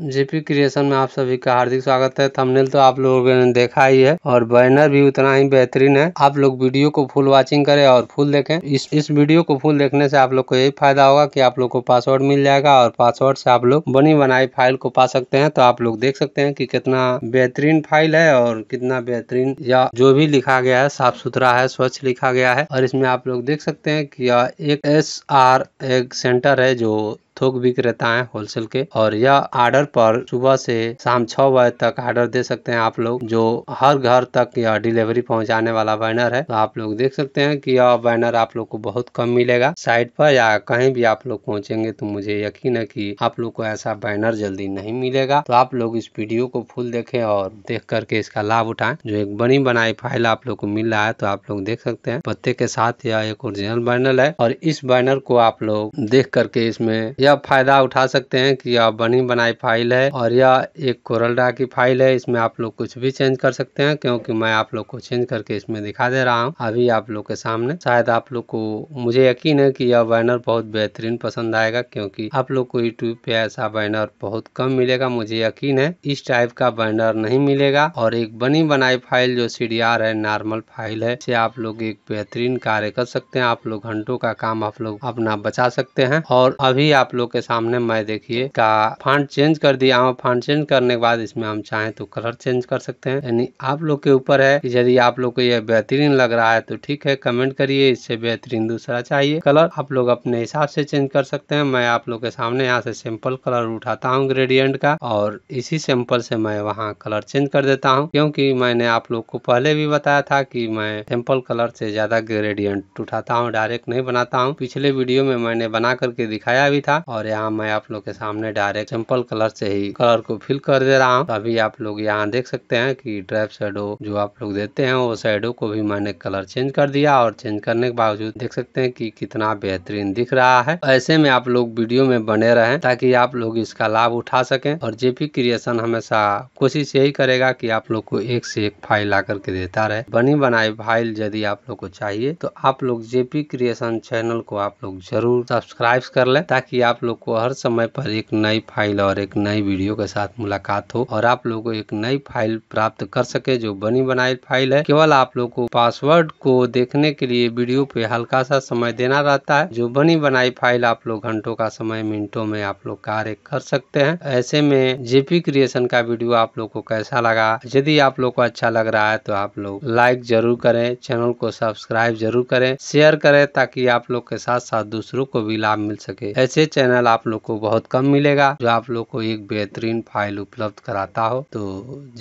JP creation में आप सभी का हार्दिक स्वागत है थंबनेल तो आप लोगों ने देखा ही है और बैनर भी उतना ही बेहतरीन है आप लोग वीडियो को फुल वाचिंग करें और फुल देखें इस इस वीडियो को फुल देखने से आप लोग को यही फायदा होगा कि आप लोग को पासवर्ड मिल जाएगा और पासवर्ड से आप लोग बनी बनाई फाइल को पा सकते हैं तो आप लोग देख सकते हैं की कितना बेहतरीन फाइल है और कितना बेहतरीन या जो भी लिखा गया है साफ सुथरा है स्वच्छ लिखा गया है और इसमें आप लोग देख सकते हैं की यह एक एस आर एक सेंटर है जो थोक विक्रेता है होलसेल के और यह आर्डर पर सुबह से शाम छह बजे तक आर्डर दे सकते हैं आप लोग जो हर घर तक यह डिलीवरी पहुंचाने वाला बैनर है तो आप लोग देख सकते हैं कि यह बैनर आप लोग को बहुत कम मिलेगा साइट पर या कहीं भी आप लोग पहुंचेंगे तो मुझे यकीन है कि आप लोग को ऐसा बैनर जल्दी नहीं मिलेगा तो आप लोग इस वीडियो को फुल देखें और देख करके इसका लाभ उठाएं जो एक बनी बनाई फाइल आप लोग को मिल रहा है तो आप लोग देख सकते हैं पत्ते के साथ यह एक ओरिजिनल बैनर है और इस बैनर को आप लोग देख करके इसमें यह फायदा उठा सकते हैं कि यह बनी बनाई फाइल है और यह एक कोरल ड्रा की फाइल है इसमें आप लोग कुछ भी चेंज कर सकते हैं क्योंकि मैं आप लोग को चेंज करके इसमें दिखा दे रहा हूँ अभी आप लोग के सामने शायद आप लोग को मुझे यकीन है कि यह बैनर बहुत बेहतरीन पसंद आएगा क्योंकि आप लोग को यूट्यूब पे ऐसा बैनर बहुत कम मिलेगा मुझे यकीन है इस टाइप का बैनर नहीं मिलेगा और एक बनी बनाई फाइल जो सी है नॉर्मल फाइल है से आप लोग एक बेहतरीन कार्य कर सकते हैं आप लोग घंटों का काम आप लोग अपना बचा सकते हैं और अभी आप लोग के सामने मैं देखिए का फंड चेंज कर दिया हूँ फंड चेंज करने के बाद इसमें हम चाहें तो कलर चेंज कर सकते हैं यानी आप लोग के ऊपर है यदि आप लोग को यह बेहतरीन लग रहा है तो ठीक है कमेंट करिए इससे बेहतरीन दूसरा चाहिए कलर आप लोग अपने हिसाब से चेंज कर सकते हैं मैं आप लोग के सामने यहाँ से सिंपल कलर उठाता हूँ ग्रेडियंट का और इसी सिंपल से मैं वहाँ कलर चेंज कर देता हूँ क्योंकि मैंने आप लोग को पहले भी बताया था कि मैं सिंपल कलर से ज्यादा ग्रेडियंट उठाता हूँ डायरेक्ट नहीं बनाता हूँ पिछले वीडियो में मैंने बना करके दिखाया भी था और यहाँ मैं आप लोग के सामने डायरेक्ट सिंपल कलर से ही कलर को फिल कर दे रहा हूँ अभी आप लोग यहाँ देख सकते हैं कि ड्राइव शेडो जो आप लोग देते हैं वो शेडो को भी मैंने कलर चेंज कर दिया और चेंज करने के बावजूद देख सकते हैं कि कितना बेहतरीन दिख रहा है ऐसे में आप लोग वीडियो में बने रहे ताकि आप लोग इसका लाभ उठा सके और जेपी क्रिएशन हमेशा कोशिश यही करेगा की आप लोग को एक से एक फाइल ला करके देता रहे बनी बनाई फाइल यदि आप लोग को चाहिए तो आप लोग जेपी क्रिएशन चैनल को आप लोग जरूर सब्सक्राइब कर ले ताकि आप आप लोग को हर समय पर एक नई फाइल और एक नई वीडियो के साथ मुलाकात हो और आप लोग एक नई फाइल प्राप्त कर सके जो बनी बनाई फाइल है केवल आप लोग को पासवर्ड को देखने के लिए वीडियो पे हल्का सा समय देना रहता है जो बनी बनाई फाइल आप लोग घंटों का समय मिनटों में आप लोग कार्य कर सकते हैं ऐसे में जेपी क्रिएशन का वीडियो आप लोग को कैसा लगा यदि आप लोग को अच्छा लग रहा है तो आप लोग लाइक जरूर करें चैनल को सब्सक्राइब जरूर करें शेयर करें ताकि आप लोग के साथ साथ दूसरों को भी लाभ मिल सके ऐसे चैनल आप लोग को बहुत कम मिलेगा जो आप लोग को एक बेहतरीन फाइल उपलब्ध कराता हो तो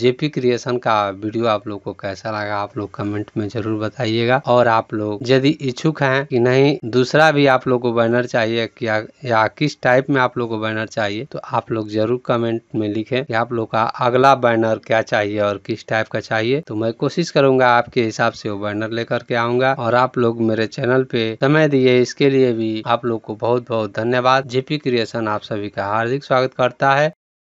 जेपी क्रिएशन का वीडियो आप लोग को कैसा लगा आप लोग कमेंट में जरूर बताइएगा और आप लोग यदि इच्छुक हैं कि नहीं दूसरा भी आप लोग को बैनर चाहिए या, या किस टाइप में आप लोग को बैनर चाहिए तो आप लोग जरूर कमेंट में लिखे की आप लोग का अगला बैनर क्या चाहिए और किस टाइप का चाहिए तो मैं कोशिश करूंगा आपके हिसाब से वो बैनर लेकर के आऊंगा और आप लोग मेरे चैनल पे समय दिए इसके लिए भी आप लोग को बहुत बहुत धन्यवाद जेपी क्रिएशन आप सभी का हार्दिक स्वागत करता है